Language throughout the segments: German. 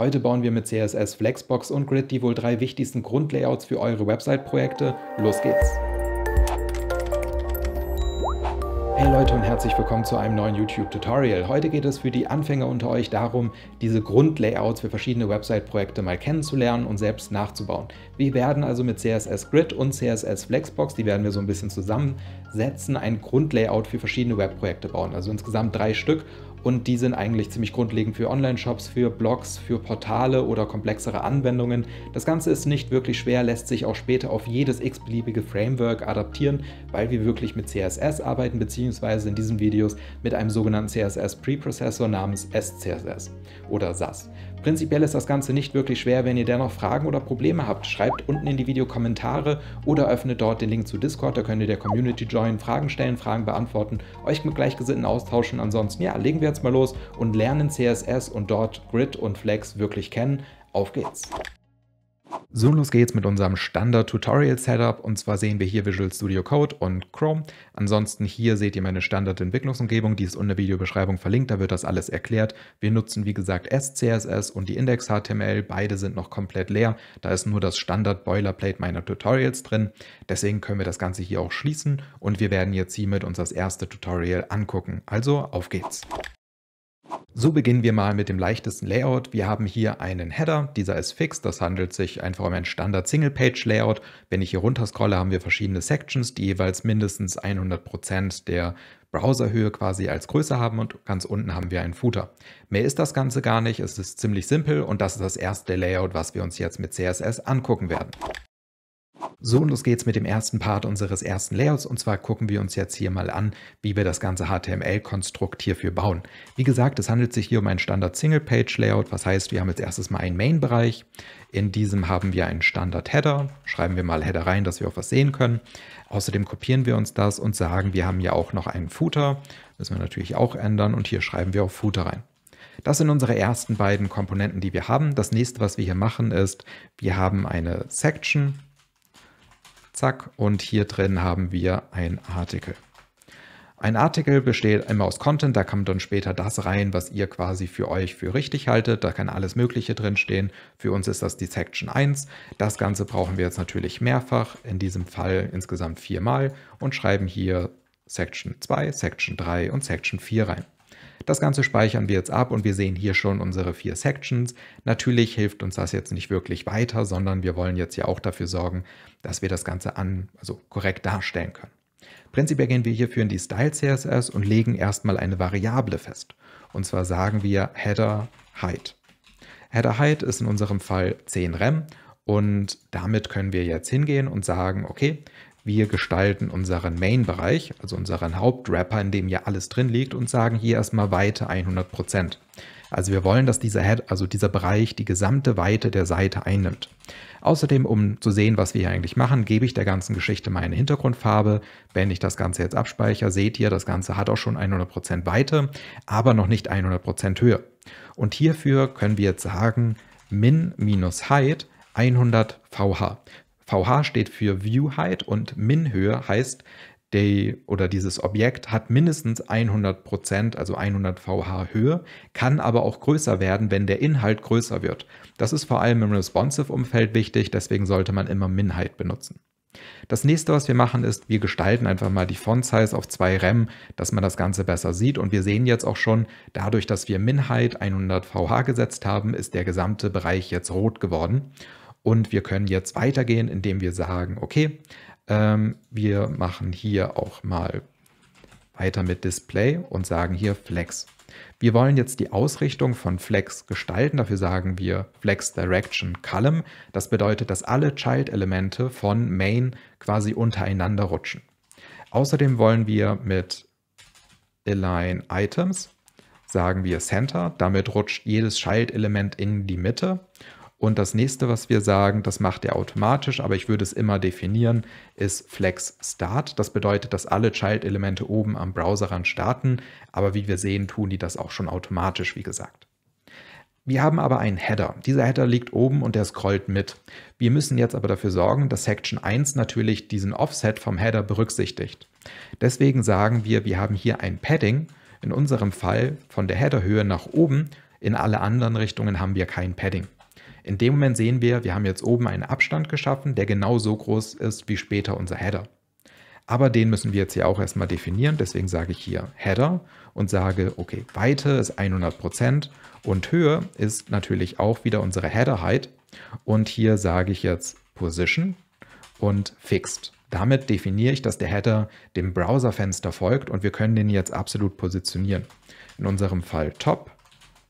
Heute bauen wir mit CSS, Flexbox und Grid die wohl drei wichtigsten Grundlayouts für eure Website-Projekte. Los geht's! Hey Leute und herzlich willkommen zu einem neuen YouTube-Tutorial. Heute geht es für die Anfänger unter euch darum, diese Grundlayouts für verschiedene Website-Projekte mal kennenzulernen und selbst nachzubauen. Wir werden also mit CSS Grid und CSS Flexbox, die werden wir so ein bisschen zusammensetzen, ein Grundlayout für verschiedene Webprojekte bauen, also insgesamt drei Stück und die sind eigentlich ziemlich grundlegend für Online-Shops, für Blogs, für Portale oder komplexere Anwendungen. Das Ganze ist nicht wirklich schwer, lässt sich auch später auf jedes x-beliebige Framework adaptieren, weil wir wirklich mit CSS arbeiten, beziehungsweise in diesen Videos mit einem sogenannten CSS-Preprocessor namens SCSS oder SAS. Prinzipiell ist das Ganze nicht wirklich schwer, wenn ihr dennoch Fragen oder Probleme habt. Schreibt unten in die Videokommentare oder öffnet dort den Link zu Discord, da könnt ihr der Community joinen, Fragen stellen, Fragen beantworten, euch mit Gleichgesinnten austauschen. Ansonsten, ja, legen wir jetzt mal los und lernen CSS und dort Grid und Flex wirklich kennen. Auf geht's! So, los geht's mit unserem Standard-Tutorial-Setup. Und zwar sehen wir hier Visual Studio Code und Chrome. Ansonsten hier seht ihr meine Standard-Entwicklungsumgebung. Die ist unter Videobeschreibung verlinkt, da wird das alles erklärt. Wir nutzen, wie gesagt, SCSS und die Index.html. Beide sind noch komplett leer. Da ist nur das Standard-Boilerplate meiner Tutorials drin. Deswegen können wir das Ganze hier auch schließen. Und wir werden jetzt hiermit uns das erste Tutorial angucken. Also, auf geht's! So beginnen wir mal mit dem leichtesten Layout. Wir haben hier einen Header, dieser ist fix, das handelt sich einfach um ein Standard Single-Page-Layout. Wenn ich hier runter scrolle, haben wir verschiedene Sections, die jeweils mindestens 100% der Browserhöhe quasi als Größe haben und ganz unten haben wir einen Footer. Mehr ist das Ganze gar nicht, es ist ziemlich simpel und das ist das erste Layout, was wir uns jetzt mit CSS angucken werden. So, und los geht's mit dem ersten Part unseres ersten Layouts. Und zwar gucken wir uns jetzt hier mal an, wie wir das ganze HTML-Konstrukt hierfür bauen. Wie gesagt, es handelt sich hier um ein Standard Single-Page-Layout. Was heißt, wir haben als erstes mal einen Main-Bereich. In diesem haben wir einen Standard-Header. Schreiben wir mal Header rein, dass wir auch was sehen können. Außerdem kopieren wir uns das und sagen, wir haben ja auch noch einen Footer. Müssen wir natürlich auch ändern. Und hier schreiben wir auch Footer rein. Das sind unsere ersten beiden Komponenten, die wir haben. Das nächste, was wir hier machen, ist, wir haben eine Section Zack. Und hier drin haben wir ein Artikel. Ein Artikel besteht immer aus Content, da kommt dann später das rein, was ihr quasi für euch für richtig haltet. Da kann alles Mögliche drin stehen. Für uns ist das die Section 1. Das Ganze brauchen wir jetzt natürlich mehrfach, in diesem Fall insgesamt viermal und schreiben hier Section 2, Section 3 und Section 4 rein. Das Ganze speichern wir jetzt ab und wir sehen hier schon unsere vier Sections. Natürlich hilft uns das jetzt nicht wirklich weiter, sondern wir wollen jetzt ja auch dafür sorgen, dass wir das Ganze an, also korrekt darstellen können. Prinzipiell gehen wir hierfür in die Style CSS und legen erstmal eine Variable fest. Und zwar sagen wir Header Height. Header Height ist in unserem Fall 10 Rem und damit können wir jetzt hingehen und sagen, okay, wir gestalten unseren Main-Bereich, also unseren Hauptwrapper, in dem ja alles drin liegt und sagen hier erstmal Weite 100 Also wir wollen, dass dieser Head, also dieser Bereich die gesamte Weite der Seite einnimmt. Außerdem, um zu sehen, was wir hier eigentlich machen, gebe ich der ganzen Geschichte meine Hintergrundfarbe. Wenn ich das Ganze jetzt abspeichere, seht ihr, das Ganze hat auch schon 100% Weite, aber noch nicht 100% Höhe. Und hierfür können wir jetzt sagen, min-height 100 VH. VH steht für View Height und Min Höhe heißt, die, oder dieses Objekt hat mindestens 100 also 100 VH Höhe, kann aber auch größer werden, wenn der Inhalt größer wird. Das ist vor allem im Responsive-Umfeld wichtig, deswegen sollte man immer Min Height benutzen. Das nächste, was wir machen, ist, wir gestalten einfach mal die Font Size auf 2 Rem, dass man das Ganze besser sieht. Und wir sehen jetzt auch schon, dadurch, dass wir Min Height 100 VH gesetzt haben, ist der gesamte Bereich jetzt rot geworden. Und wir können jetzt weitergehen, indem wir sagen, okay, ähm, wir machen hier auch mal weiter mit Display und sagen hier Flex. Wir wollen jetzt die Ausrichtung von Flex gestalten. Dafür sagen wir Flex Direction Column. Das bedeutet, dass alle Child-Elemente von Main quasi untereinander rutschen. Außerdem wollen wir mit Align Items sagen wir Center. Damit rutscht jedes Child-Element in die Mitte. Und das nächste, was wir sagen, das macht er automatisch, aber ich würde es immer definieren, ist Flex Start. Das bedeutet, dass alle Child-Elemente oben am Browserrand starten, aber wie wir sehen, tun die das auch schon automatisch, wie gesagt. Wir haben aber einen Header. Dieser Header liegt oben und der scrollt mit. Wir müssen jetzt aber dafür sorgen, dass Section 1 natürlich diesen Offset vom Header berücksichtigt. Deswegen sagen wir, wir haben hier ein Padding, in unserem Fall von der Headerhöhe nach oben, in alle anderen Richtungen haben wir kein Padding. In dem Moment sehen wir, wir haben jetzt oben einen Abstand geschaffen, der genau so groß ist wie später unser Header. Aber den müssen wir jetzt hier auch erstmal definieren. Deswegen sage ich hier Header und sage, okay, Weite ist 100% und Höhe ist natürlich auch wieder unsere Header Height. Und hier sage ich jetzt Position und Fixed. Damit definiere ich, dass der Header dem Browserfenster folgt und wir können den jetzt absolut positionieren. In unserem Fall Top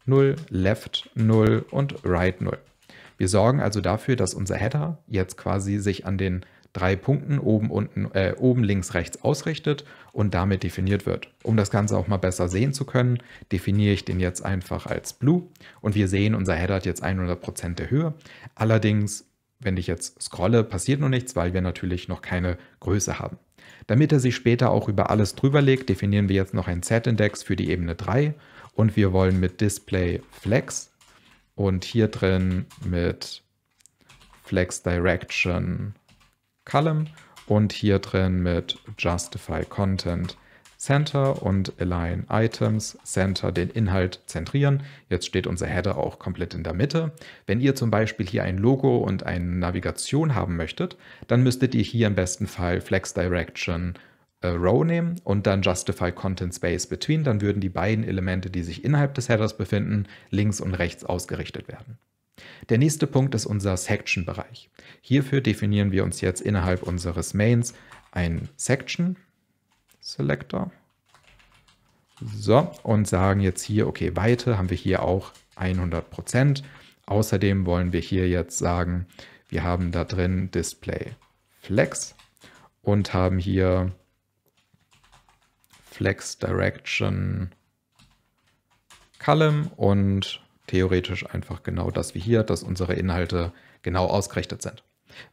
0, Left 0 und Right 0. Wir sorgen also dafür, dass unser Header jetzt quasi sich an den drei Punkten oben, unten, äh, oben, links, rechts ausrichtet und damit definiert wird. Um das Ganze auch mal besser sehen zu können, definiere ich den jetzt einfach als Blue und wir sehen, unser Header hat jetzt 100% der Höhe. Allerdings, wenn ich jetzt scrolle, passiert noch nichts, weil wir natürlich noch keine Größe haben. Damit er sich später auch über alles drüber legt, definieren wir jetzt noch einen Z-Index für die Ebene 3 und wir wollen mit Display Flex und hier drin mit Flex Direction Column und hier drin mit Justify Content Center und Align Items Center den Inhalt zentrieren. Jetzt steht unser Header auch komplett in der Mitte. Wenn ihr zum Beispiel hier ein Logo und eine Navigation haben möchtet, dann müsstet ihr hier im besten Fall Flex Direction äh, Row nehmen und dann Justify Content Space Between, dann würden die beiden Elemente, die sich innerhalb des Headers befinden, links und rechts ausgerichtet werden. Der nächste Punkt ist unser Section-Bereich. Hierfür definieren wir uns jetzt innerhalb unseres Mains ein Section Selector. So, und sagen jetzt hier, okay, Weite haben wir hier auch 100%. Außerdem wollen wir hier jetzt sagen, wir haben da drin Display Flex und haben hier Flex Direction Column und theoretisch einfach genau das wie hier, dass unsere Inhalte genau ausgerichtet sind.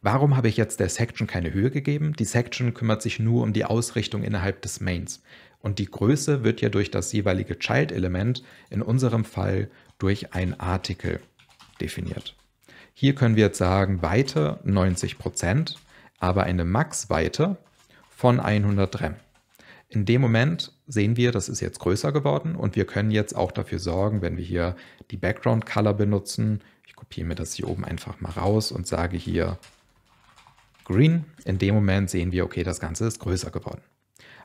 Warum habe ich jetzt der Section keine Höhe gegeben? Die Section kümmert sich nur um die Ausrichtung innerhalb des Mains. Und die Größe wird ja durch das jeweilige Child-Element, in unserem Fall durch ein Artikel, definiert. Hier können wir jetzt sagen, Weite 90%, aber eine Max-Weite von 100 Rem. In dem Moment sehen wir, das ist jetzt größer geworden und wir können jetzt auch dafür sorgen, wenn wir hier die Background Color benutzen. Ich kopiere mir das hier oben einfach mal raus und sage hier Green. In dem Moment sehen wir, okay, das Ganze ist größer geworden.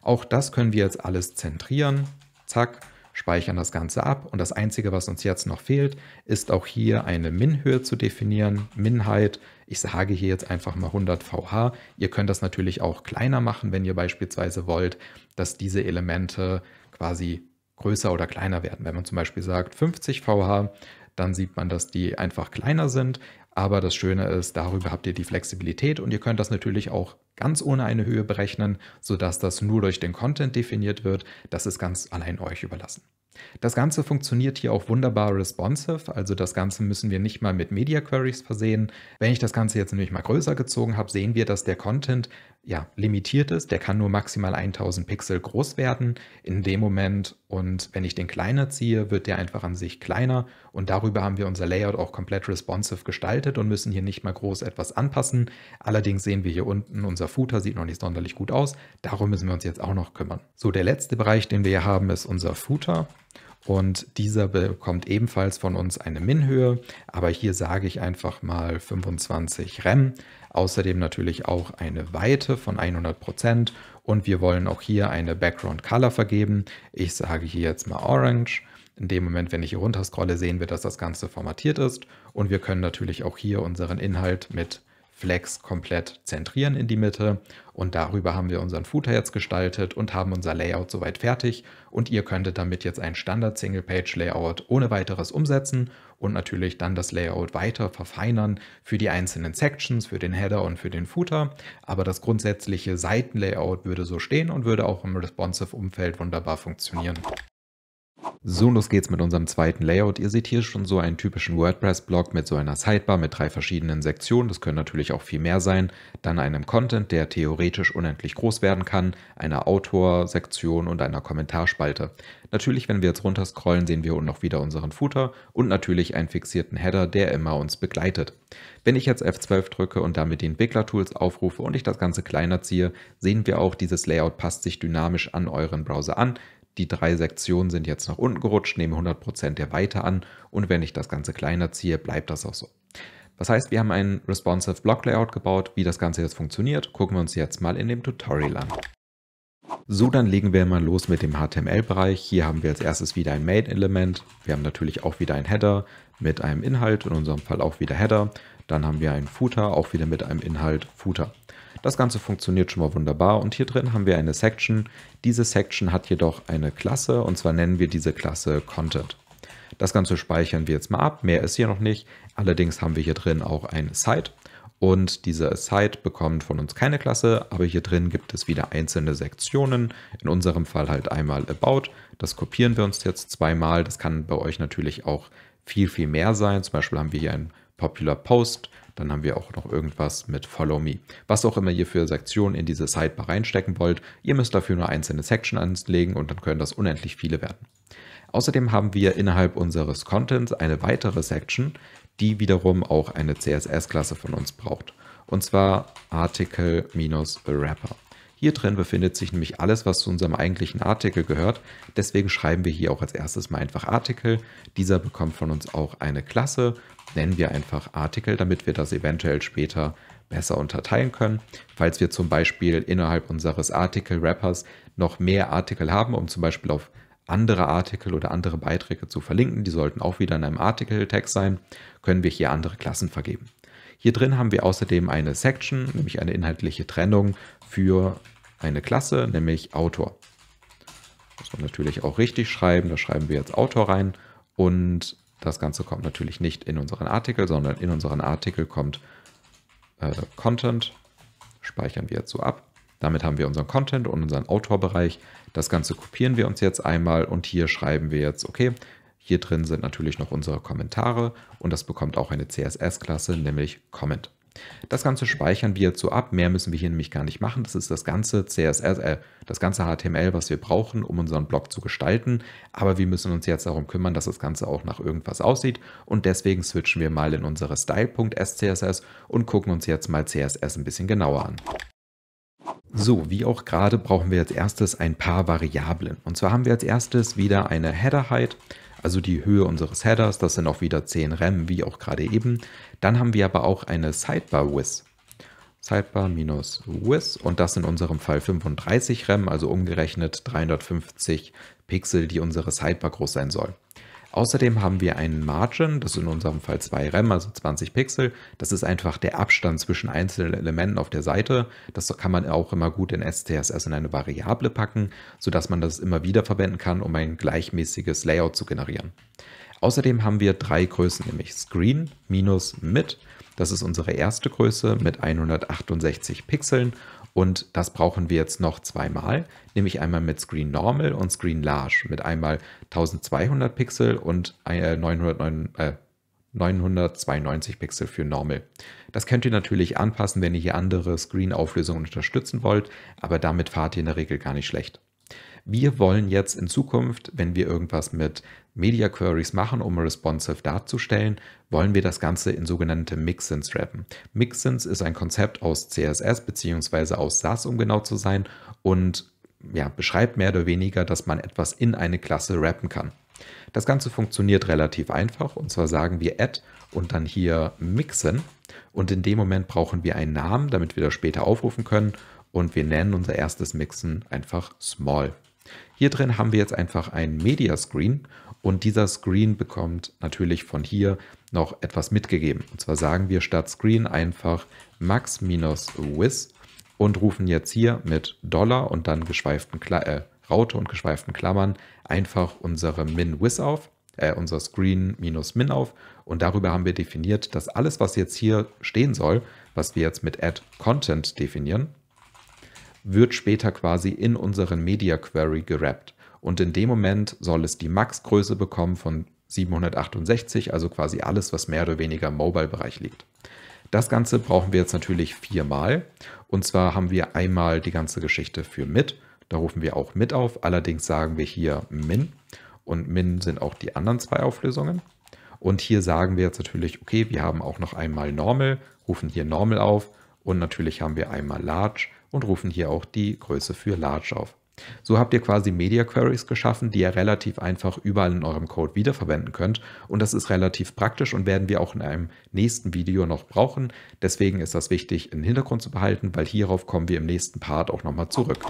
Auch das können wir jetzt alles zentrieren. Zack, speichern das Ganze ab. Und das Einzige, was uns jetzt noch fehlt, ist auch hier eine Min-Höhe zu definieren. Min-Height ich sage hier jetzt einfach mal 100 VH. Ihr könnt das natürlich auch kleiner machen, wenn ihr beispielsweise wollt, dass diese Elemente quasi größer oder kleiner werden. Wenn man zum Beispiel sagt 50 VH, dann sieht man, dass die einfach kleiner sind. Aber das Schöne ist, darüber habt ihr die Flexibilität und ihr könnt das natürlich auch ganz ohne eine Höhe berechnen, sodass das nur durch den Content definiert wird. Das ist ganz allein euch überlassen. Das Ganze funktioniert hier auch wunderbar responsive, also das Ganze müssen wir nicht mal mit Media Queries versehen. Wenn ich das Ganze jetzt nämlich mal größer gezogen habe, sehen wir, dass der Content ja limitiert ist. Der kann nur maximal 1000 Pixel groß werden in dem Moment und wenn ich den kleiner ziehe, wird der einfach an sich kleiner und darüber haben wir unser Layout auch komplett responsive gestaltet und müssen hier nicht mal groß etwas anpassen. Allerdings sehen wir hier unten, unser Footer sieht noch nicht sonderlich gut aus. Darum müssen wir uns jetzt auch noch kümmern. So, der letzte Bereich, den wir hier haben, ist unser Footer. Und dieser bekommt ebenfalls von uns eine Min-Höhe, aber hier sage ich einfach mal 25 Rem. Außerdem natürlich auch eine Weite von 100% Prozent und wir wollen auch hier eine Background Color vergeben. Ich sage hier jetzt mal Orange. In dem Moment, wenn ich hier runter scrolle, sehen wir, dass das Ganze formatiert ist und wir können natürlich auch hier unseren Inhalt mit Flex komplett zentrieren in die Mitte und darüber haben wir unseren Footer jetzt gestaltet und haben unser Layout soweit fertig und ihr könntet damit jetzt ein Standard Single Page Layout ohne weiteres umsetzen und natürlich dann das Layout weiter verfeinern für die einzelnen Sections, für den Header und für den Footer, aber das grundsätzliche Seitenlayout würde so stehen und würde auch im responsive Umfeld wunderbar funktionieren. So, los geht's mit unserem zweiten Layout. Ihr seht hier schon so einen typischen WordPress-Blog mit so einer Sidebar mit drei verschiedenen Sektionen. Das können natürlich auch viel mehr sein. Dann einem Content, der theoretisch unendlich groß werden kann, einer Autor-Sektion und einer Kommentarspalte. Natürlich, wenn wir jetzt runter scrollen, sehen wir noch wieder unseren Footer und natürlich einen fixierten Header, der immer uns begleitet. Wenn ich jetzt F12 drücke und damit die Entwickler-Tools aufrufe und ich das Ganze kleiner ziehe, sehen wir auch, dieses Layout passt sich dynamisch an euren Browser an die drei Sektionen sind jetzt nach unten gerutscht, nehme 100% der Weite an und wenn ich das Ganze kleiner ziehe, bleibt das auch so. Das heißt, wir haben ein responsive Block Layout gebaut. Wie das Ganze jetzt funktioniert, gucken wir uns jetzt mal in dem Tutorial an. So, dann legen wir mal los mit dem HTML-Bereich. Hier haben wir als erstes wieder ein Main-Element. Wir haben natürlich auch wieder ein Header mit einem Inhalt, in unserem Fall auch wieder Header. Dann haben wir einen Footer, auch wieder mit einem Inhalt Footer. Das Ganze funktioniert schon mal wunderbar und hier drin haben wir eine Section. Diese Section hat jedoch eine Klasse und zwar nennen wir diese Klasse Content. Das Ganze speichern wir jetzt mal ab, mehr ist hier noch nicht. Allerdings haben wir hier drin auch ein Site und diese Site bekommt von uns keine Klasse, aber hier drin gibt es wieder einzelne Sektionen. In unserem Fall halt einmal About. Das kopieren wir uns jetzt zweimal. Das kann bei euch natürlich auch viel, viel mehr sein. Zum Beispiel haben wir hier ein Popular Post dann haben wir auch noch irgendwas mit Follow Me. Was auch immer ihr für Sektionen in diese Sidebar reinstecken wollt, ihr müsst dafür nur einzelne Section anlegen und dann können das unendlich viele werden. Außerdem haben wir innerhalb unseres Contents eine weitere Section, die wiederum auch eine CSS-Klasse von uns braucht. Und zwar Article-Wrapper. Hier drin befindet sich nämlich alles, was zu unserem eigentlichen Artikel gehört. Deswegen schreiben wir hier auch als erstes mal einfach Artikel. Dieser bekommt von uns auch eine Klasse. Nennen wir einfach Artikel, damit wir das eventuell später besser unterteilen können. Falls wir zum Beispiel innerhalb unseres Artikel-Wrappers noch mehr Artikel haben, um zum Beispiel auf andere Artikel oder andere Beiträge zu verlinken, die sollten auch wieder in einem artikel Artikeltext sein, können wir hier andere Klassen vergeben. Hier drin haben wir außerdem eine Section, nämlich eine inhaltliche Trennung für eine Klasse, nämlich Autor. Muss man natürlich auch richtig schreiben, da schreiben wir jetzt Autor rein und das Ganze kommt natürlich nicht in unseren Artikel, sondern in unseren Artikel kommt äh, Content, speichern wir jetzt so ab. Damit haben wir unseren Content und unseren Autorbereich. Das Ganze kopieren wir uns jetzt einmal und hier schreiben wir jetzt, okay, hier drin sind natürlich noch unsere Kommentare und das bekommt auch eine CSS-Klasse, nämlich Comment. Das Ganze speichern wir jetzt so ab. Mehr müssen wir hier nämlich gar nicht machen. Das ist das ganze CSS, äh, das ganze HTML, was wir brauchen, um unseren Blog zu gestalten. Aber wir müssen uns jetzt darum kümmern, dass das Ganze auch nach irgendwas aussieht. Und deswegen switchen wir mal in unsere Style.scss und gucken uns jetzt mal CSS ein bisschen genauer an. So, wie auch gerade brauchen wir als erstes ein paar Variablen. Und zwar haben wir als erstes wieder eine Header-Height. height also die Höhe unseres Headers, das sind auch wieder 10 RAM, wie auch gerade eben. Dann haben wir aber auch eine Sidebar-Width. Sidebar minus Width und das in unserem Fall 35 RAM, also umgerechnet 350 Pixel, die unsere Sidebar groß sein soll. Außerdem haben wir einen Margin, das ist in unserem Fall 2 Rem, also 20 Pixel. Das ist einfach der Abstand zwischen einzelnen Elementen auf der Seite. Das kann man auch immer gut in STSS in eine Variable packen, sodass man das immer wieder verwenden kann, um ein gleichmäßiges Layout zu generieren. Außerdem haben wir drei Größen, nämlich Screen, Minus, Mid. Das ist unsere erste Größe mit 168 Pixeln und das brauchen wir jetzt noch zweimal, nämlich einmal mit Screen Normal und Screen Large, mit einmal 1200 Pixel und 992 äh, äh, Pixel für Normal. Das könnt ihr natürlich anpassen, wenn ihr hier andere Screen-Auflösungen unterstützen wollt, aber damit fahrt ihr in der Regel gar nicht schlecht. Wir wollen jetzt in Zukunft, wenn wir irgendwas mit Media Queries machen, um responsive darzustellen, wollen wir das Ganze in sogenannte Mixins wrappen. Mixins ist ein Konzept aus CSS bzw. aus SAS, um genau zu sein, und ja, beschreibt mehr oder weniger, dass man etwas in eine Klasse wrappen kann. Das Ganze funktioniert relativ einfach und zwar sagen wir add und dann hier mixen und in dem Moment brauchen wir einen Namen, damit wir das später aufrufen können und wir nennen unser erstes Mixen einfach Small. Hier drin haben wir jetzt einfach ein Media Screen und dieser Screen bekommt natürlich von hier noch etwas mitgegeben. Und zwar sagen wir statt Screen einfach max-wiz und rufen jetzt hier mit Dollar und dann geschweiften Kla äh, Raute und geschweiften Klammern einfach unsere min-wiz auf, äh, unser Screen-min auf und darüber haben wir definiert, dass alles, was jetzt hier stehen soll, was wir jetzt mit add content definieren, wird später quasi in unseren Media Query gerappt. Und in dem Moment soll es die Max-Größe bekommen von 768, also quasi alles, was mehr oder weniger im Mobile-Bereich liegt. Das Ganze brauchen wir jetzt natürlich viermal. Und zwar haben wir einmal die ganze Geschichte für mit. Da rufen wir auch mit auf. Allerdings sagen wir hier min. Und min sind auch die anderen zwei Auflösungen. Und hier sagen wir jetzt natürlich, okay, wir haben auch noch einmal normal, rufen hier normal auf. Und natürlich haben wir einmal large, und rufen hier auch die Größe für Large auf. So habt ihr quasi Media Queries geschaffen, die ihr relativ einfach überall in eurem Code wiederverwenden könnt. Und das ist relativ praktisch und werden wir auch in einem nächsten Video noch brauchen. Deswegen ist das wichtig im Hintergrund zu behalten, weil hierauf kommen wir im nächsten Part auch nochmal zurück.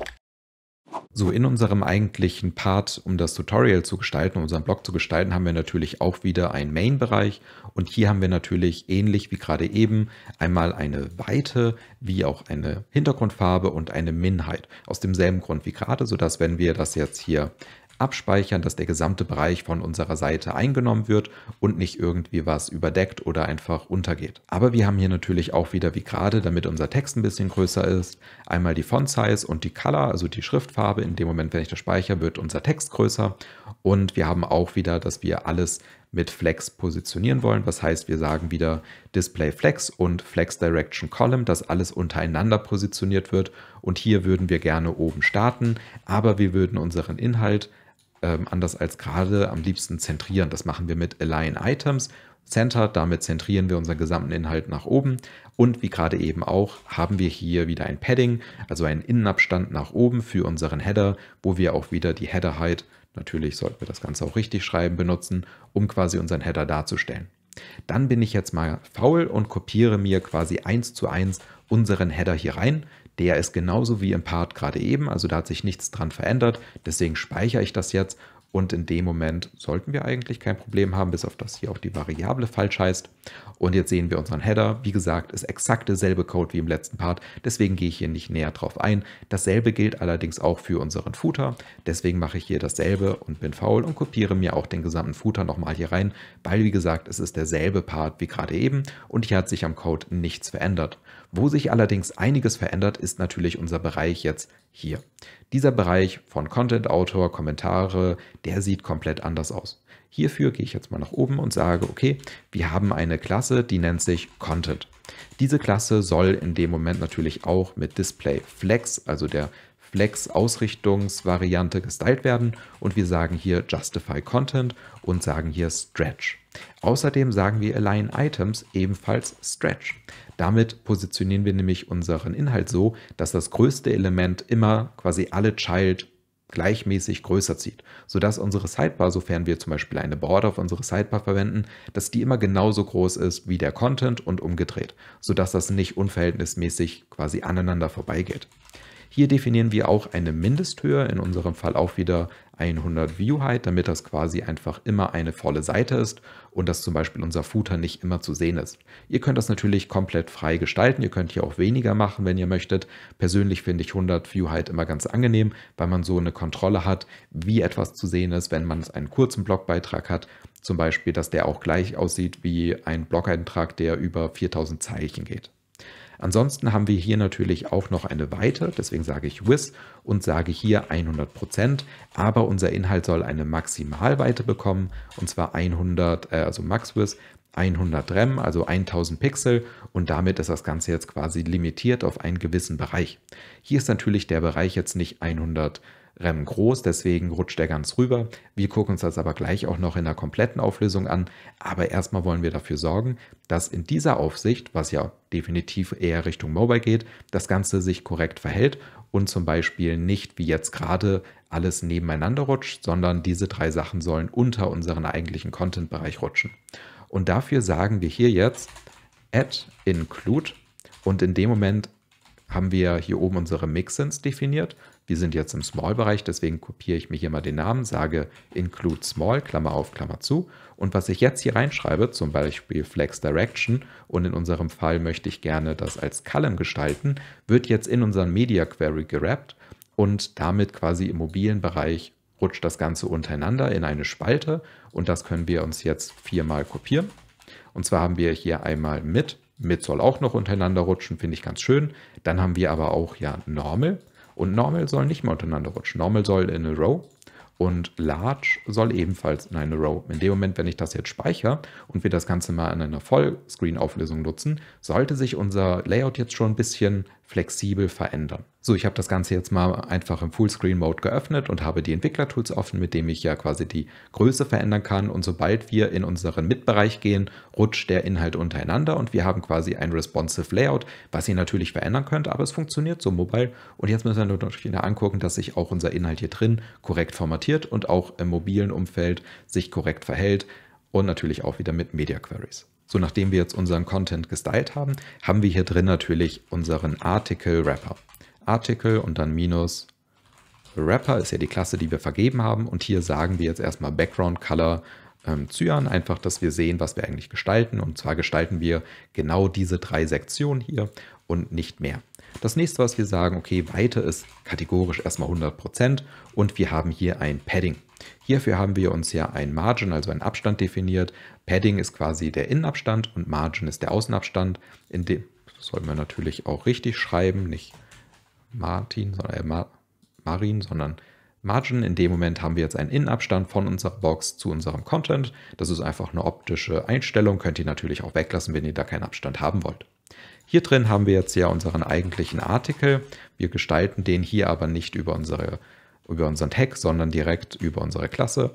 So, in unserem eigentlichen Part, um das Tutorial zu gestalten, um unseren Blog zu gestalten, haben wir natürlich auch wieder einen Main-Bereich und hier haben wir natürlich ähnlich wie gerade eben einmal eine Weite, wie auch eine Hintergrundfarbe und eine Minheit. Aus demselben Grund wie gerade, sodass wenn wir das jetzt hier abspeichern, dass der gesamte Bereich von unserer Seite eingenommen wird und nicht irgendwie was überdeckt oder einfach untergeht. Aber wir haben hier natürlich auch wieder wie gerade, damit unser Text ein bisschen größer ist, einmal die Font Size und die Color, also die Schriftfarbe. In dem Moment, wenn ich das speichere, wird unser Text größer. Und wir haben auch wieder, dass wir alles mit Flex positionieren wollen. Was heißt, wir sagen wieder Display Flex und Flex Direction Column, dass alles untereinander positioniert wird. Und hier würden wir gerne oben starten, aber wir würden unseren Inhalt ähm, anders als gerade am liebsten zentrieren. Das machen wir mit Align Items. Center, damit zentrieren wir unseren gesamten Inhalt nach oben und wie gerade eben auch haben wir hier wieder ein Padding, also einen Innenabstand nach oben für unseren Header, wo wir auch wieder die Header Height, natürlich sollten wir das Ganze auch richtig schreiben, benutzen, um quasi unseren Header darzustellen. Dann bin ich jetzt mal faul und kopiere mir quasi eins zu eins unseren Header hier rein. Der ist genauso wie im Part gerade eben, also da hat sich nichts dran verändert. Deswegen speichere ich das jetzt und in dem Moment sollten wir eigentlich kein Problem haben, bis auf das hier auch die Variable falsch heißt. Und jetzt sehen wir unseren Header. Wie gesagt, ist exakt derselbe Code wie im letzten Part. Deswegen gehe ich hier nicht näher drauf ein. Dasselbe gilt allerdings auch für unseren Footer. Deswegen mache ich hier dasselbe und bin faul und kopiere mir auch den gesamten Footer nochmal hier rein, weil wie gesagt, es ist derselbe Part wie gerade eben und hier hat sich am Code nichts verändert. Wo sich allerdings einiges verändert, ist natürlich unser Bereich jetzt hier. Dieser Bereich von Content Autor, Kommentare, der sieht komplett anders aus. Hierfür gehe ich jetzt mal nach oben und sage, okay, wir haben eine Klasse, die nennt sich Content. Diese Klasse soll in dem Moment natürlich auch mit Display Flex, also der Flex-Ausrichtungsvariante gestylt werden und wir sagen hier Justify Content und sagen hier Stretch. Außerdem sagen wir Align Items ebenfalls Stretch. Damit positionieren wir nämlich unseren Inhalt so, dass das größte Element immer quasi alle Child gleichmäßig größer zieht, sodass unsere Sidebar, sofern wir zum Beispiel eine Border auf unsere Sidebar verwenden, dass die immer genauso groß ist wie der Content und umgedreht, sodass das nicht unverhältnismäßig quasi aneinander vorbeigeht. Hier definieren wir auch eine Mindesthöhe, in unserem Fall auch wieder 100 View Height, damit das quasi einfach immer eine volle Seite ist und dass zum Beispiel unser Footer nicht immer zu sehen ist. Ihr könnt das natürlich komplett frei gestalten, ihr könnt hier auch weniger machen, wenn ihr möchtet. Persönlich finde ich 100 View Height immer ganz angenehm, weil man so eine Kontrolle hat, wie etwas zu sehen ist, wenn man einen kurzen Blogbeitrag hat. Zum Beispiel, dass der auch gleich aussieht wie ein Blog-Eintrag, der über 4000 Zeichen geht. Ansonsten haben wir hier natürlich auch noch eine Weite, deswegen sage ich WIS und sage hier 100 aber unser Inhalt soll eine Maximalweite bekommen und zwar 100, äh, also Max WIS 100 rem, also 1000 Pixel und damit ist das Ganze jetzt quasi limitiert auf einen gewissen Bereich. Hier ist natürlich der Bereich jetzt nicht 100 Pixel, Rem groß, deswegen rutscht er ganz rüber. Wir gucken uns das aber gleich auch noch in der kompletten Auflösung an. Aber erstmal wollen wir dafür sorgen, dass in dieser Aufsicht, was ja definitiv eher Richtung Mobile geht, das Ganze sich korrekt verhält und zum Beispiel nicht wie jetzt gerade alles nebeneinander rutscht, sondern diese drei Sachen sollen unter unseren eigentlichen Content-Bereich rutschen. Und dafür sagen wir hier jetzt add include und in dem Moment haben wir hier oben unsere Mixins definiert wir sind jetzt im Small-Bereich, deswegen kopiere ich mir hier mal den Namen, sage include small, Klammer auf, Klammer zu. Und was ich jetzt hier reinschreibe, zum Beispiel Flex Direction, und in unserem Fall möchte ich gerne das als Column gestalten, wird jetzt in unseren Media Query gerappt und damit quasi im mobilen Bereich rutscht das Ganze untereinander in eine Spalte und das können wir uns jetzt viermal kopieren. Und zwar haben wir hier einmal mit, mit soll auch noch untereinander rutschen, finde ich ganz schön. Dann haben wir aber auch ja Normal und Normal soll nicht mehr untereinander rutschen. Normal soll in eine Row und Large soll ebenfalls in eine Row. In dem Moment, wenn ich das jetzt speichere und wir das Ganze mal in einer Vollscreen-Auflösung nutzen, sollte sich unser Layout jetzt schon ein bisschen flexibel verändern. So, ich habe das Ganze jetzt mal einfach im Fullscreen-Mode geöffnet und habe die Entwickler-Tools offen, mit dem ich ja quasi die Größe verändern kann. Und sobald wir in unseren Mitbereich gehen, rutscht der Inhalt untereinander und wir haben quasi ein responsive Layout, was ihr natürlich verändern könnt, aber es funktioniert so mobile. Und jetzt müssen wir nur natürlich angucken, dass sich auch unser Inhalt hier drin korrekt formatiert und auch im mobilen Umfeld sich korrekt verhält und natürlich auch wieder mit Media Queries. So, nachdem wir jetzt unseren Content gestylt haben, haben wir hier drin natürlich unseren Article Wrapper. Article und dann minus Wrapper ist ja die Klasse, die wir vergeben haben. Und hier sagen wir jetzt erstmal Background Color ähm, Cyan, einfach, dass wir sehen, was wir eigentlich gestalten. Und zwar gestalten wir genau diese drei Sektionen hier und nicht mehr. Das nächste, was wir sagen, okay, Weite ist kategorisch erstmal 100% und wir haben hier ein Padding. Hierfür haben wir uns ja ein Margin, also einen Abstand definiert. Padding ist quasi der Innenabstand und Margin ist der Außenabstand. In dem sollten wir natürlich auch richtig schreiben, nicht Martin, sondern äh, Ma Marin, sondern Margin. In dem Moment haben wir jetzt einen Innenabstand von unserer Box zu unserem Content. Das ist einfach eine optische Einstellung. Könnt ihr natürlich auch weglassen, wenn ihr da keinen Abstand haben wollt. Hier drin haben wir jetzt ja unseren eigentlichen Artikel. Wir gestalten den hier aber nicht über, unsere, über unseren Tag, sondern direkt über unsere Klasse.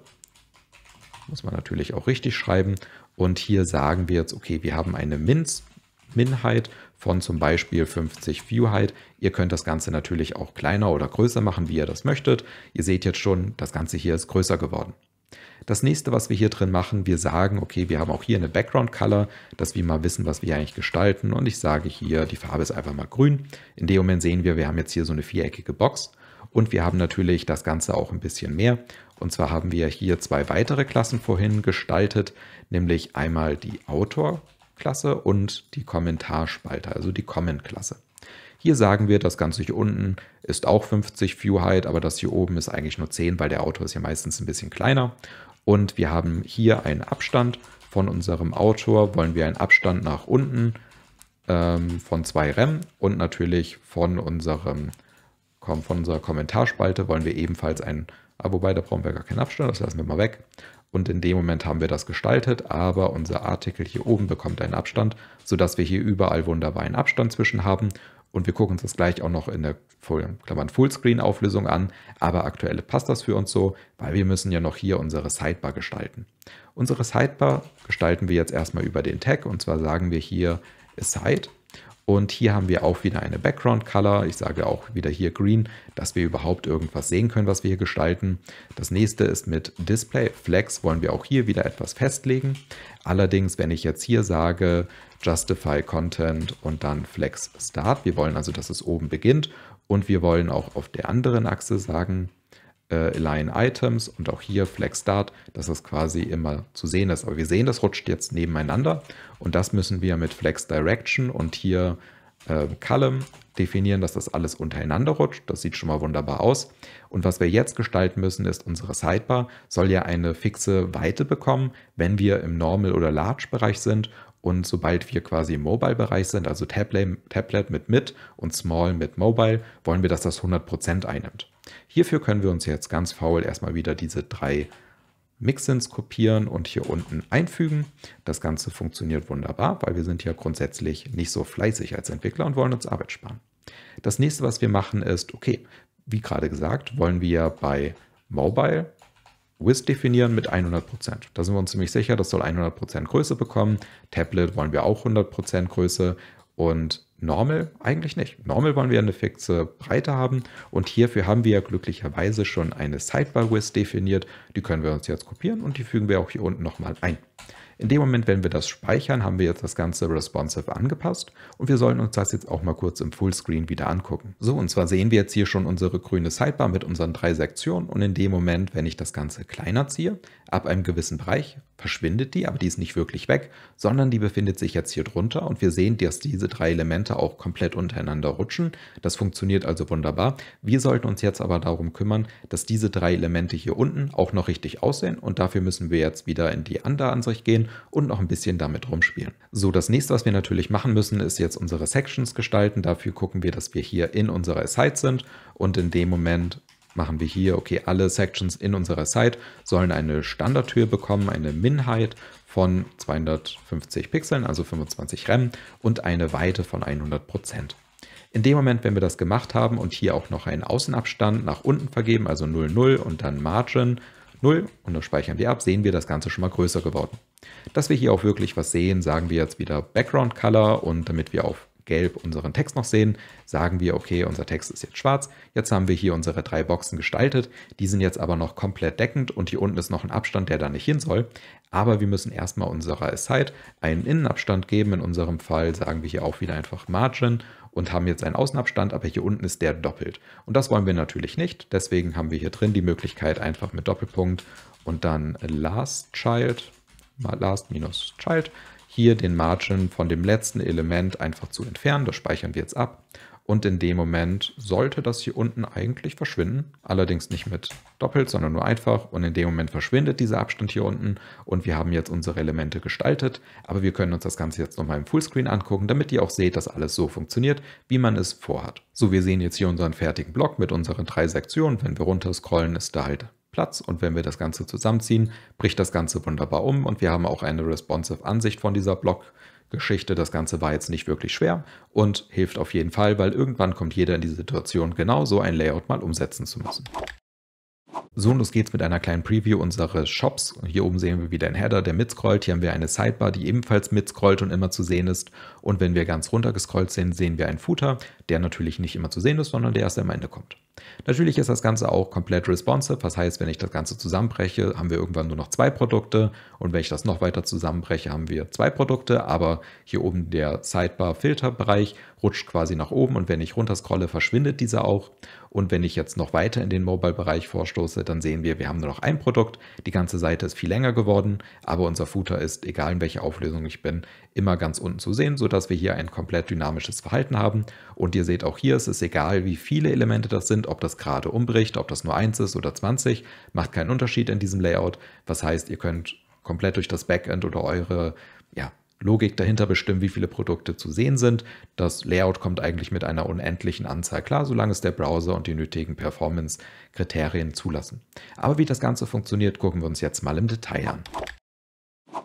Muss man natürlich auch richtig schreiben. Und hier sagen wir jetzt, okay, wir haben eine Minz, Min-Height von zum Beispiel 50 View-Height. Ihr könnt das Ganze natürlich auch kleiner oder größer machen, wie ihr das möchtet. Ihr seht jetzt schon, das Ganze hier ist größer geworden. Das nächste, was wir hier drin machen, wir sagen, okay, wir haben auch hier eine Background Color, dass wir mal wissen, was wir eigentlich gestalten. Und ich sage hier, die Farbe ist einfach mal grün. In dem Moment sehen wir, wir haben jetzt hier so eine viereckige Box. Und wir haben natürlich das Ganze auch ein bisschen mehr. Und zwar haben wir hier zwei weitere Klassen vorhin gestaltet, nämlich einmal die Autor-Klasse und die Kommentarspalte, also die Comment-Klasse. Hier sagen wir, das Ganze hier unten ist auch 50 View Height, aber das hier oben ist eigentlich nur 10, weil der Autor ist ja meistens ein bisschen kleiner. Und wir haben hier einen Abstand von unserem Autor, wollen wir einen Abstand nach unten ähm, von 2 Rem und natürlich von, unserem, von unserer Kommentarspalte wollen wir ebenfalls einen, ah, wobei da brauchen wir gar keinen Abstand, das lassen wir mal weg. Und in dem Moment haben wir das gestaltet, aber unser Artikel hier oben bekommt einen Abstand, sodass wir hier überall wunderbar einen Abstand zwischen haben und wir gucken uns das gleich auch noch in der Fullscreen-Auflösung an. Aber aktuell passt das für uns so, weil wir müssen ja noch hier unsere Sidebar gestalten. Unsere Sidebar gestalten wir jetzt erstmal über den Tag. Und zwar sagen wir hier Aside und hier haben wir auch wieder eine Background Color. Ich sage auch wieder hier Green, dass wir überhaupt irgendwas sehen können, was wir hier gestalten. Das nächste ist mit Display Flex wollen wir auch hier wieder etwas festlegen. Allerdings, wenn ich jetzt hier sage Justify Content und dann Flex Start, wir wollen also, dass es oben beginnt und wir wollen auch auf der anderen Achse sagen äh, Align Items und auch hier Flex Start, dass das quasi immer zu sehen ist. Aber wir sehen, das rutscht jetzt nebeneinander und das müssen wir mit Flex Direction und hier äh, Column definieren, dass das alles untereinander rutscht. Das sieht schon mal wunderbar aus. Und was wir jetzt gestalten müssen, ist, unsere Sidebar soll ja eine fixe Weite bekommen, wenn wir im Normal- oder Large-Bereich sind. Und sobald wir quasi im Mobile-Bereich sind, also Tablet, mit Mid und Small mit Mobile, wollen wir, dass das 100% einnimmt. Hierfür können wir uns jetzt ganz faul erstmal wieder diese drei Mixins kopieren und hier unten einfügen. Das Ganze funktioniert wunderbar, weil wir sind ja grundsätzlich nicht so fleißig als Entwickler und wollen uns Arbeit sparen. Das nächste, was wir machen, ist, okay, wie gerade gesagt, wollen wir bei Mobile WIS definieren mit 100%. Da sind wir uns ziemlich sicher, das soll 100% Größe bekommen. Tablet wollen wir auch 100% Größe und Normal eigentlich nicht. Normal wollen wir eine fixe Breite haben und hierfür haben wir ja glücklicherweise schon eine Sidebar Width definiert. Die können wir uns jetzt kopieren und die fügen wir auch hier unten nochmal ein. In dem Moment, wenn wir das speichern, haben wir jetzt das Ganze responsive angepasst und wir sollen uns das jetzt auch mal kurz im Fullscreen wieder angucken. So, und zwar sehen wir jetzt hier schon unsere grüne Sidebar mit unseren drei Sektionen und in dem Moment, wenn ich das Ganze kleiner ziehe, ab einem gewissen Bereich verschwindet die, aber die ist nicht wirklich weg, sondern die befindet sich jetzt hier drunter und wir sehen, dass diese drei Elemente auch komplett untereinander rutschen. Das funktioniert also wunderbar. Wir sollten uns jetzt aber darum kümmern, dass diese drei Elemente hier unten auch noch richtig aussehen und dafür müssen wir jetzt wieder in die Under-Ansicht gehen und noch ein bisschen damit rumspielen. So, das nächste, was wir natürlich machen müssen, ist jetzt unsere Sections gestalten. Dafür gucken wir, dass wir hier in unserer Site sind und in dem Moment machen wir hier, okay, alle Sections in unserer Site sollen eine Standardhöhe bekommen, eine Minheit von 250 Pixeln, also 25 RAM und eine Weite von 100%. In dem Moment, wenn wir das gemacht haben und hier auch noch einen Außenabstand nach unten vergeben, also 0,0 und dann Margin 0 und dann speichern wir ab, sehen wir das Ganze schon mal größer geworden. Dass wir hier auch wirklich was sehen, sagen wir jetzt wieder Background Color und damit wir auf gelb unseren Text noch sehen, sagen wir, okay, unser Text ist jetzt schwarz. Jetzt haben wir hier unsere drei Boxen gestaltet. Die sind jetzt aber noch komplett deckend und hier unten ist noch ein Abstand, der da nicht hin soll. Aber wir müssen erstmal unserer Aside einen Innenabstand geben. In unserem Fall sagen wir hier auch wieder einfach Margin und haben jetzt einen Außenabstand, aber hier unten ist der doppelt. Und das wollen wir natürlich nicht, deswegen haben wir hier drin die Möglichkeit einfach mit Doppelpunkt und dann last child, last child, hier den Margin von dem letzten Element einfach zu entfernen. Das speichern wir jetzt ab. Und in dem Moment sollte das hier unten eigentlich verschwinden. Allerdings nicht mit doppelt, sondern nur einfach. Und in dem Moment verschwindet dieser Abstand hier unten. Und wir haben jetzt unsere Elemente gestaltet. Aber wir können uns das Ganze jetzt nochmal im Fullscreen angucken, damit ihr auch seht, dass alles so funktioniert, wie man es vorhat. So, wir sehen jetzt hier unseren fertigen Block mit unseren drei Sektionen. Wenn wir runter scrollen, ist da halt Platz und wenn wir das Ganze zusammenziehen, bricht das Ganze wunderbar um und wir haben auch eine responsive Ansicht von dieser Block Geschichte. Das Ganze war jetzt nicht wirklich schwer und hilft auf jeden Fall, weil irgendwann kommt jeder in die Situation, genau so ein Layout mal umsetzen zu müssen. So, und los geht's mit einer kleinen Preview unseres Shops. Hier oben sehen wir wieder einen Header, der mitscrollt. Hier haben wir eine Sidebar, die ebenfalls mitscrollt und immer zu sehen ist. Und wenn wir ganz runtergescrollt sind, sehen wir einen Footer, der natürlich nicht immer zu sehen ist, sondern der erst am Ende kommt. Natürlich ist das Ganze auch komplett responsive, das heißt, wenn ich das Ganze zusammenbreche, haben wir irgendwann nur noch zwei Produkte und wenn ich das noch weiter zusammenbreche, haben wir zwei Produkte, aber hier oben der Sidebar-Filterbereich rutscht quasi nach oben und wenn ich runterscrolle, verschwindet dieser auch und wenn ich jetzt noch weiter in den Mobile-Bereich vorstoße, dann sehen wir, wir haben nur noch ein Produkt. Die ganze Seite ist viel länger geworden, aber unser Footer ist, egal in welcher Auflösung ich bin, immer ganz unten zu sehen, sodass wir hier ein komplett dynamisches Verhalten haben. Und ihr seht auch hier, es ist egal, wie viele Elemente das sind, ob das gerade umbricht, ob das nur eins ist oder 20, macht keinen Unterschied in diesem Layout. Was heißt, ihr könnt komplett durch das Backend oder eure ja, Logik dahinter bestimmen, wie viele Produkte zu sehen sind. Das Layout kommt eigentlich mit einer unendlichen Anzahl klar, solange es der Browser und die nötigen Performance-Kriterien zulassen. Aber wie das Ganze funktioniert, gucken wir uns jetzt mal im Detail an.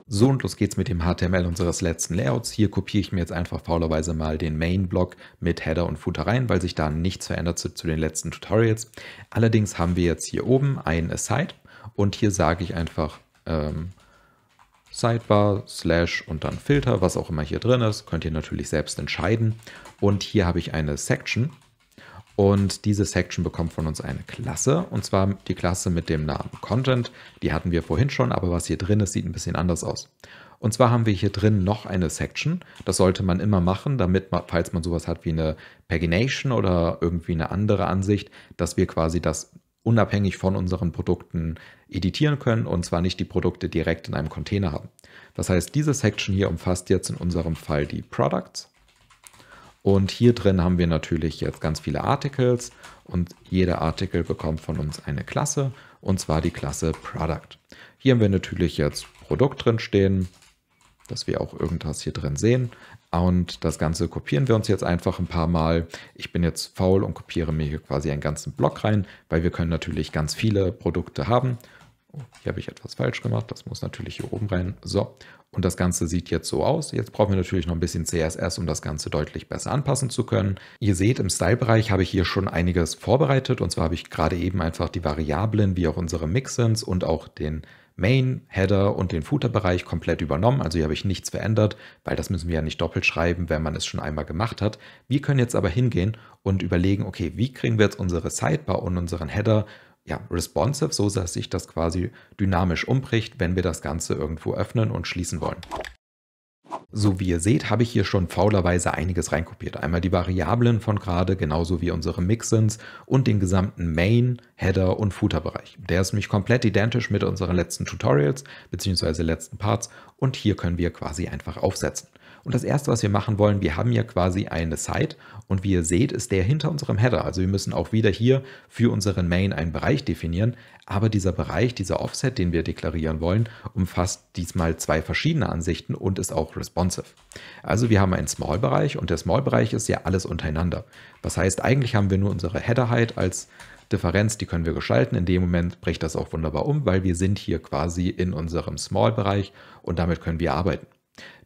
So und los geht's mit dem HTML unseres letzten Layouts. Hier kopiere ich mir jetzt einfach faulerweise mal den Main-Block mit Header und Footer rein, weil sich da nichts verändert zu, zu den letzten Tutorials. Allerdings haben wir jetzt hier oben ein Aside und hier sage ich einfach ähm, Sidebar, Slash und dann Filter, was auch immer hier drin ist, könnt ihr natürlich selbst entscheiden. Und hier habe ich eine Section und diese Section bekommt von uns eine Klasse und zwar die Klasse mit dem Namen Content. Die hatten wir vorhin schon, aber was hier drin ist, sieht ein bisschen anders aus. Und zwar haben wir hier drin noch eine Section. Das sollte man immer machen, damit, man, falls man sowas hat wie eine Pagination oder irgendwie eine andere Ansicht, dass wir quasi das unabhängig von unseren Produkten editieren können und zwar nicht die Produkte direkt in einem Container haben. Das heißt, diese Section hier umfasst jetzt in unserem Fall die Products. Und hier drin haben wir natürlich jetzt ganz viele Articles und jeder Artikel bekommt von uns eine Klasse und zwar die Klasse Product. Hier haben wir natürlich jetzt Produkt drin stehen, dass wir auch irgendwas hier drin sehen. Und das Ganze kopieren wir uns jetzt einfach ein paar Mal. Ich bin jetzt faul und kopiere mir hier quasi einen ganzen Block rein, weil wir können natürlich ganz viele Produkte haben. Oh, hier habe ich etwas falsch gemacht. Das muss natürlich hier oben rein. So, und das Ganze sieht jetzt so aus. Jetzt brauchen wir natürlich noch ein bisschen CSS, um das Ganze deutlich besser anpassen zu können. Ihr seht, im Style-Bereich habe ich hier schon einiges vorbereitet. Und zwar habe ich gerade eben einfach die Variablen wie auch unsere Mixins und auch den Main, Header und den Footerbereich komplett übernommen. Also hier habe ich nichts verändert, weil das müssen wir ja nicht doppelt schreiben, wenn man es schon einmal gemacht hat. Wir können jetzt aber hingehen und überlegen, okay, wie kriegen wir jetzt unsere Sidebar und unseren Header ja, responsive, so dass sich das quasi dynamisch umbricht, wenn wir das Ganze irgendwo öffnen und schließen wollen. So wie ihr seht, habe ich hier schon faulerweise einiges reinkopiert. Einmal die Variablen von gerade, genauso wie unsere Mixins und den gesamten Main, Header und Footer-Bereich. Der ist nämlich komplett identisch mit unseren letzten Tutorials bzw. letzten Parts und hier können wir quasi einfach aufsetzen. Und das erste, was wir machen wollen, wir haben ja quasi eine Site und wie ihr seht, ist der hinter unserem Header. Also wir müssen auch wieder hier für unseren Main einen Bereich definieren. Aber dieser Bereich, dieser Offset, den wir deklarieren wollen, umfasst diesmal zwei verschiedene Ansichten und ist auch responsive. Also wir haben einen Small-Bereich und der Small-Bereich ist ja alles untereinander. Was heißt, eigentlich haben wir nur unsere Header-Height als Differenz, die können wir gestalten. In dem Moment bricht das auch wunderbar um, weil wir sind hier quasi in unserem Small-Bereich und damit können wir arbeiten.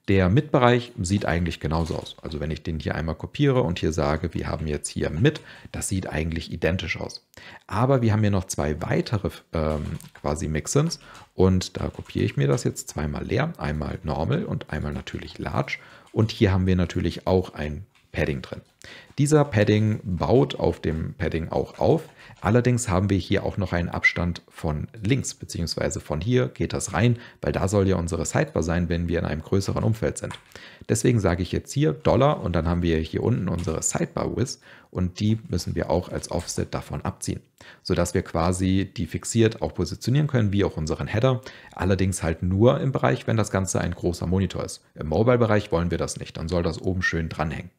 Der Mit-Bereich sieht eigentlich genauso aus. Also wenn ich den hier einmal kopiere und hier sage, wir haben jetzt hier mit, das sieht eigentlich identisch aus. Aber wir haben hier noch zwei weitere ähm, quasi Mixins und da kopiere ich mir das jetzt zweimal leer, einmal Normal und einmal natürlich Large. Und hier haben wir natürlich auch ein Padding drin. Dieser Padding baut auf dem Padding auch auf. Allerdings haben wir hier auch noch einen Abstand von links, beziehungsweise von hier geht das rein, weil da soll ja unsere Sidebar sein, wenn wir in einem größeren Umfeld sind. Deswegen sage ich jetzt hier Dollar und dann haben wir hier unten unsere Sidebar Width und die müssen wir auch als Offset davon abziehen, sodass wir quasi die fixiert auch positionieren können, wie auch unseren Header. Allerdings halt nur im Bereich, wenn das Ganze ein großer Monitor ist. Im Mobile-Bereich wollen wir das nicht, dann soll das oben schön dranhängen.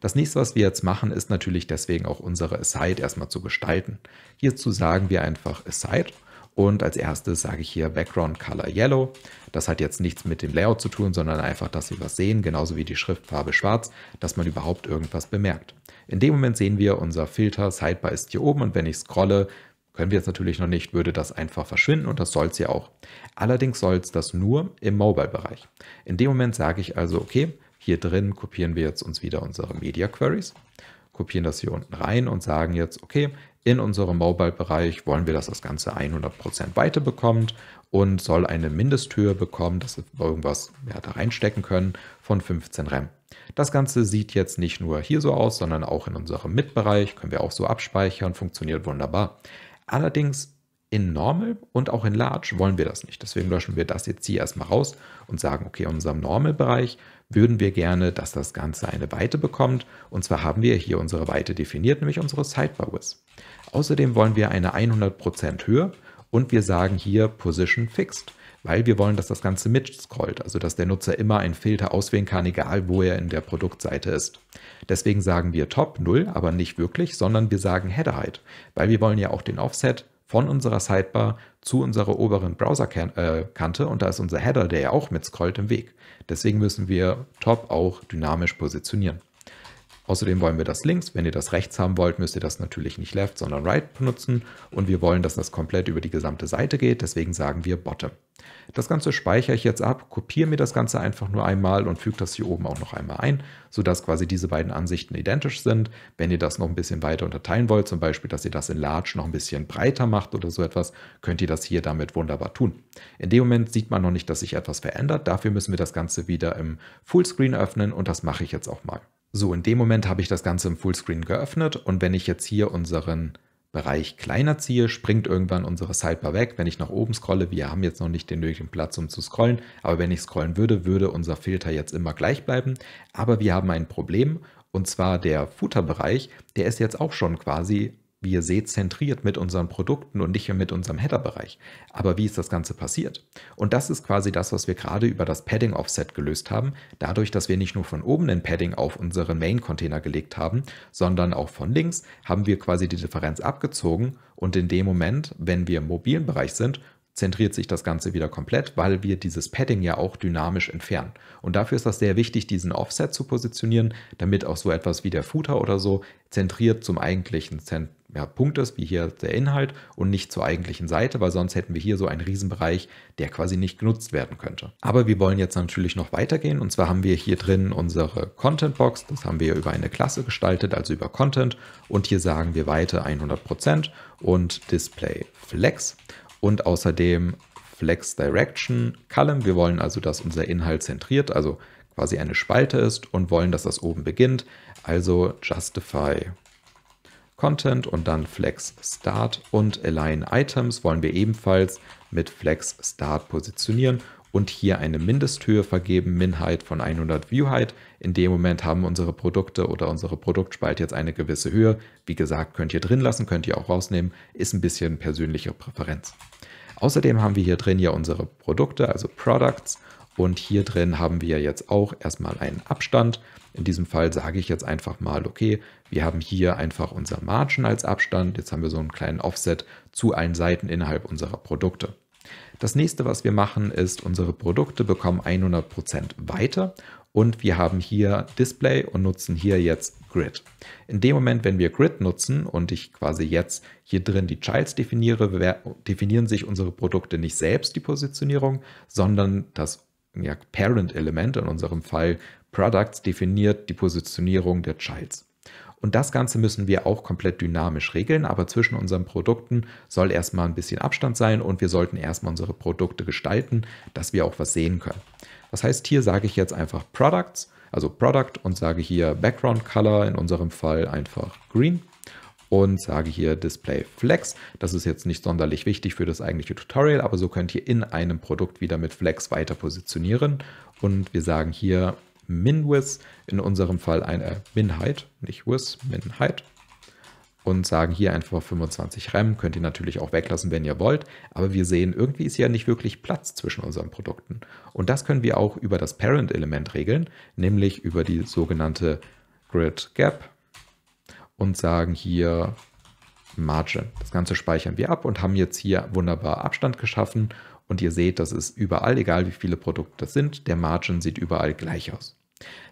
Das nächste, was wir jetzt machen, ist natürlich deswegen auch unsere Aside erstmal zu gestalten. Hierzu sagen wir einfach Aside und als erstes sage ich hier Background Color Yellow. Das hat jetzt nichts mit dem Layout zu tun, sondern einfach, dass wir was sehen, genauso wie die Schriftfarbe schwarz, dass man überhaupt irgendwas bemerkt. In dem Moment sehen wir, unser Filter Sidebar ist hier oben und wenn ich scrolle, können wir jetzt natürlich noch nicht, würde das einfach verschwinden und das soll es ja auch. Allerdings soll es das nur im Mobile-Bereich. In dem Moment sage ich also, okay, hier drin kopieren wir jetzt uns wieder unsere Media Queries, kopieren das hier unten rein und sagen jetzt, okay, in unserem Mobile-Bereich wollen wir, dass das Ganze 100% Weite bekommt und soll eine Mindesthöhe bekommen, dass wir irgendwas ja, da reinstecken können von 15 RAM. Das Ganze sieht jetzt nicht nur hier so aus, sondern auch in unserem Mitbereich, können wir auch so abspeichern, funktioniert wunderbar. Allerdings in Normal und auch in Large wollen wir das nicht. Deswegen löschen wir das jetzt hier erstmal raus und sagen, okay, in unserem Normal-Bereich würden wir gerne, dass das Ganze eine Weite bekommt. Und zwar haben wir hier unsere Weite definiert, nämlich unsere Sidebar Width. Außerdem wollen wir eine 100% Höhe und wir sagen hier Position Fixed, weil wir wollen, dass das Ganze mitscrollt, also dass der Nutzer immer einen Filter auswählen kann, egal wo er in der Produktseite ist. Deswegen sagen wir Top 0, aber nicht wirklich, sondern wir sagen Header Height, weil wir wollen ja auch den Offset von unserer Sidebar zu unserer oberen Browserkante äh, und da ist unser Header, der ja auch mitscrollt, im Weg. Deswegen müssen wir Top auch dynamisch positionieren. Außerdem wollen wir das links. Wenn ihr das rechts haben wollt, müsst ihr das natürlich nicht left, sondern right benutzen. Und wir wollen, dass das komplett über die gesamte Seite geht. Deswegen sagen wir bottom. Das Ganze speichere ich jetzt ab, kopiere mir das Ganze einfach nur einmal und füge das hier oben auch noch einmal ein, sodass quasi diese beiden Ansichten identisch sind. Wenn ihr das noch ein bisschen weiter unterteilen wollt, zum Beispiel, dass ihr das in large noch ein bisschen breiter macht oder so etwas, könnt ihr das hier damit wunderbar tun. In dem Moment sieht man noch nicht, dass sich etwas verändert. Dafür müssen wir das Ganze wieder im Fullscreen öffnen und das mache ich jetzt auch mal. So, in dem Moment habe ich das Ganze im Fullscreen geöffnet und wenn ich jetzt hier unseren Bereich kleiner ziehe, springt irgendwann unsere Sidebar weg. Wenn ich nach oben scrolle, wir haben jetzt noch nicht den nötigen Platz, um zu scrollen, aber wenn ich scrollen würde, würde unser Filter jetzt immer gleich bleiben. Aber wir haben ein Problem und zwar der Footer-Bereich, der ist jetzt auch schon quasi wie ihr seht, zentriert mit unseren Produkten und nicht mit unserem Header-Bereich. Aber wie ist das Ganze passiert? Und das ist quasi das, was wir gerade über das Padding-Offset gelöst haben, dadurch, dass wir nicht nur von oben ein Padding auf unseren Main-Container gelegt haben, sondern auch von links haben wir quasi die Differenz abgezogen und in dem Moment, wenn wir im mobilen Bereich sind, zentriert sich das Ganze wieder komplett, weil wir dieses Padding ja auch dynamisch entfernen. Und dafür ist das sehr wichtig, diesen Offset zu positionieren, damit auch so etwas wie der Footer oder so zentriert zum eigentlichen Zentrum ja, ist, wie hier der Inhalt, und nicht zur eigentlichen Seite, weil sonst hätten wir hier so einen Riesenbereich, der quasi nicht genutzt werden könnte. Aber wir wollen jetzt natürlich noch weitergehen und zwar haben wir hier drin unsere Content-Box, das haben wir über eine Klasse gestaltet, also über Content und hier sagen wir Weite 100% und Display Flex und außerdem Flex Direction Column. Wir wollen also, dass unser Inhalt zentriert, also quasi eine Spalte ist und wollen, dass das oben beginnt. Also Justify Content und dann Flex Start und Align Items wollen wir ebenfalls mit Flex Start positionieren und hier eine Mindesthöhe vergeben, Min-Height von 100 View-Height. In dem Moment haben unsere Produkte oder unsere Produktspalte jetzt eine gewisse Höhe. Wie gesagt, könnt ihr drin lassen, könnt ihr auch rausnehmen, ist ein bisschen persönliche Präferenz. Außerdem haben wir hier drin ja unsere Produkte, also Products und hier drin haben wir jetzt auch erstmal einen Abstand. In diesem Fall sage ich jetzt einfach mal, okay, wir haben hier einfach unser Margin als Abstand. Jetzt haben wir so einen kleinen Offset zu allen Seiten innerhalb unserer Produkte. Das nächste, was wir machen, ist, unsere Produkte bekommen 100% weiter und wir haben hier Display und nutzen hier jetzt Grid. In dem Moment, wenn wir Grid nutzen und ich quasi jetzt hier drin die Childs definiere, definieren sich unsere Produkte nicht selbst die Positionierung, sondern das ja, Parent-Element, in unserem Fall Products, definiert die Positionierung der Childs. Und das Ganze müssen wir auch komplett dynamisch regeln, aber zwischen unseren Produkten soll erstmal ein bisschen Abstand sein und wir sollten erstmal unsere Produkte gestalten, dass wir auch was sehen können. Das heißt, hier sage ich jetzt einfach Products, also Product und sage hier Background Color, in unserem Fall einfach Green und sage hier Display Flex. Das ist jetzt nicht sonderlich wichtig für das eigentliche Tutorial, aber so könnt ihr in einem Produkt wieder mit Flex weiter positionieren. Und wir sagen hier Min-Width, in unserem Fall eine Min-Height, nicht Width, Min-Height. Und sagen hier einfach 25 RAM, könnt ihr natürlich auch weglassen, wenn ihr wollt. Aber wir sehen, irgendwie ist ja nicht wirklich Platz zwischen unseren Produkten. Und das können wir auch über das Parent-Element regeln, nämlich über die sogenannte Grid Gap und sagen hier Margin. Das Ganze speichern wir ab und haben jetzt hier wunderbar Abstand geschaffen. Und ihr seht, das ist überall, egal wie viele Produkte das sind, der Margin sieht überall gleich aus.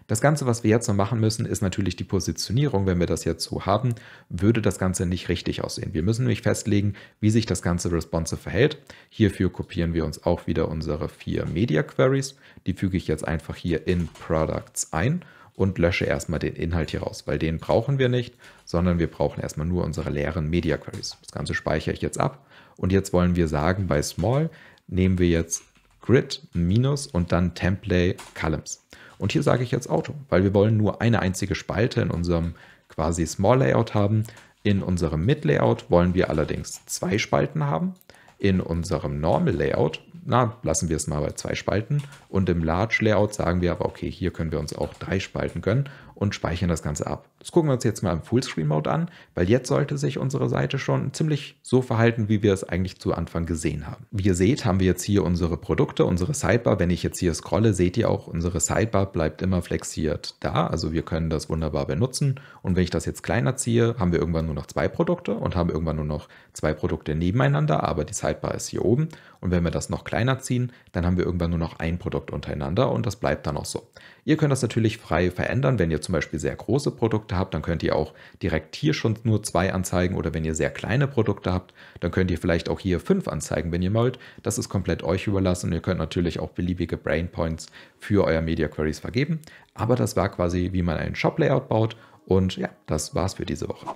Das Ganze, was wir jetzt noch machen müssen, ist natürlich die Positionierung. Wenn wir das jetzt so haben, würde das Ganze nicht richtig aussehen. Wir müssen nämlich festlegen, wie sich das ganze responsive verhält. Hierfür kopieren wir uns auch wieder unsere vier Media Queries. Die füge ich jetzt einfach hier in Products ein und lösche erstmal den Inhalt hier raus, weil den brauchen wir nicht, sondern wir brauchen erstmal nur unsere leeren Media Queries. Das Ganze speichere ich jetzt ab und jetzt wollen wir sagen, bei Small nehmen wir jetzt Grid minus und dann Template Columns. Und hier sage ich jetzt Auto, weil wir wollen nur eine einzige Spalte in unserem quasi Small Layout haben. In unserem Mid Layout wollen wir allerdings zwei Spalten haben in unserem Normal Layout, na, lassen wir es mal bei zwei Spalten und im Large Layout sagen wir aber, okay, hier können wir uns auch drei Spalten gönnen und speichern das Ganze ab. Das gucken wir uns jetzt mal im Fullscreen-Mode an, weil jetzt sollte sich unsere Seite schon ziemlich so verhalten, wie wir es eigentlich zu Anfang gesehen haben. Wie ihr seht, haben wir jetzt hier unsere Produkte, unsere Sidebar. Wenn ich jetzt hier scrolle, seht ihr auch, unsere Sidebar bleibt immer flexiert da. Also wir können das wunderbar benutzen. Und wenn ich das jetzt kleiner ziehe, haben wir irgendwann nur noch zwei Produkte und haben irgendwann nur noch zwei Produkte nebeneinander, aber die Sidebar ist hier oben. Und wenn wir das noch kleiner ziehen, dann haben wir irgendwann nur noch ein Produkt untereinander und das bleibt dann auch so. Ihr könnt das natürlich frei verändern, wenn ihr zum Beispiel sehr große Produkte habt, dann könnt ihr auch direkt hier schon nur zwei anzeigen oder wenn ihr sehr kleine Produkte habt, dann könnt ihr vielleicht auch hier fünf anzeigen, wenn ihr wollt. Das ist komplett euch überlassen und ihr könnt natürlich auch beliebige Brain Points für euer Media Queries vergeben. Aber das war quasi, wie man einen Shop-Layout baut und ja, das war's für diese Woche.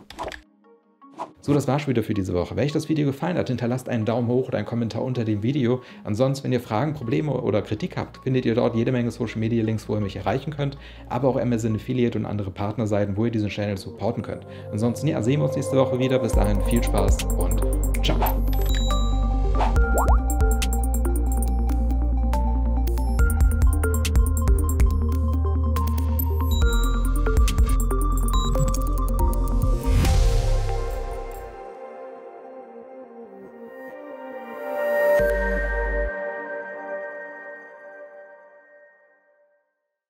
So, das war's schon wieder für diese Woche. Wenn euch das Video gefallen hat, hinterlasst einen Daumen hoch oder einen Kommentar unter dem Video. Ansonsten, wenn ihr Fragen, Probleme oder Kritik habt, findet ihr dort jede Menge Social Media Links, wo ihr mich erreichen könnt, aber auch Amazon Affiliate und andere Partnerseiten, wo ihr diesen Channel supporten könnt. Ansonsten, ja, sehen wir uns nächste Woche wieder. Bis dahin viel Spaß und ciao.